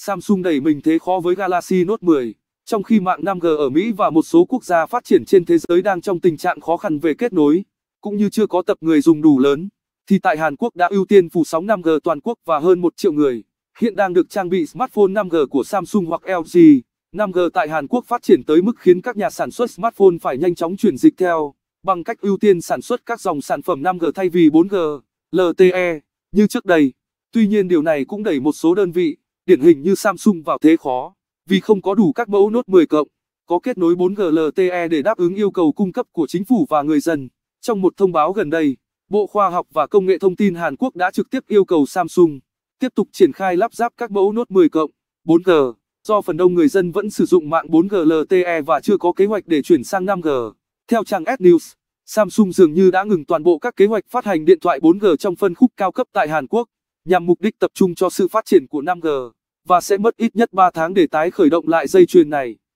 Samsung đẩy mình thế khó với Galaxy Note 10. Trong khi mạng 5G ở Mỹ và một số quốc gia phát triển trên thế giới đang trong tình trạng khó khăn về kết nối, cũng như chưa có tập người dùng đủ lớn, thì tại Hàn Quốc đã ưu tiên phủ sóng 5G toàn quốc và hơn 1 triệu người. Hiện đang được trang bị smartphone 5G của Samsung hoặc LG. 5G tại Hàn Quốc phát triển tới mức khiến các nhà sản xuất smartphone phải nhanh chóng chuyển dịch theo, bằng cách ưu tiên sản xuất các dòng sản phẩm 5G thay vì 4G, LTE, như trước đây. Tuy nhiên điều này cũng đẩy một số đơn vị điển hình như Samsung vào thế khó, vì không có đủ các mẫu nốt 10 cộng, có kết nối 4G LTE để đáp ứng yêu cầu cung cấp của chính phủ và người dân. Trong một thông báo gần đây, Bộ Khoa học và Công nghệ Thông tin Hàn Quốc đã trực tiếp yêu cầu Samsung tiếp tục triển khai lắp ráp các mẫu nốt 10 cộng 4G, do phần đông người dân vẫn sử dụng mạng 4G LTE và chưa có kế hoạch để chuyển sang 5G. Theo trang S News, Samsung dường như đã ngừng toàn bộ các kế hoạch phát hành điện thoại 4G trong phân khúc cao cấp tại Hàn Quốc, nhằm mục đích tập trung cho sự phát triển của 5G và sẽ mất ít nhất 3 tháng để tái khởi động lại dây chuyền này.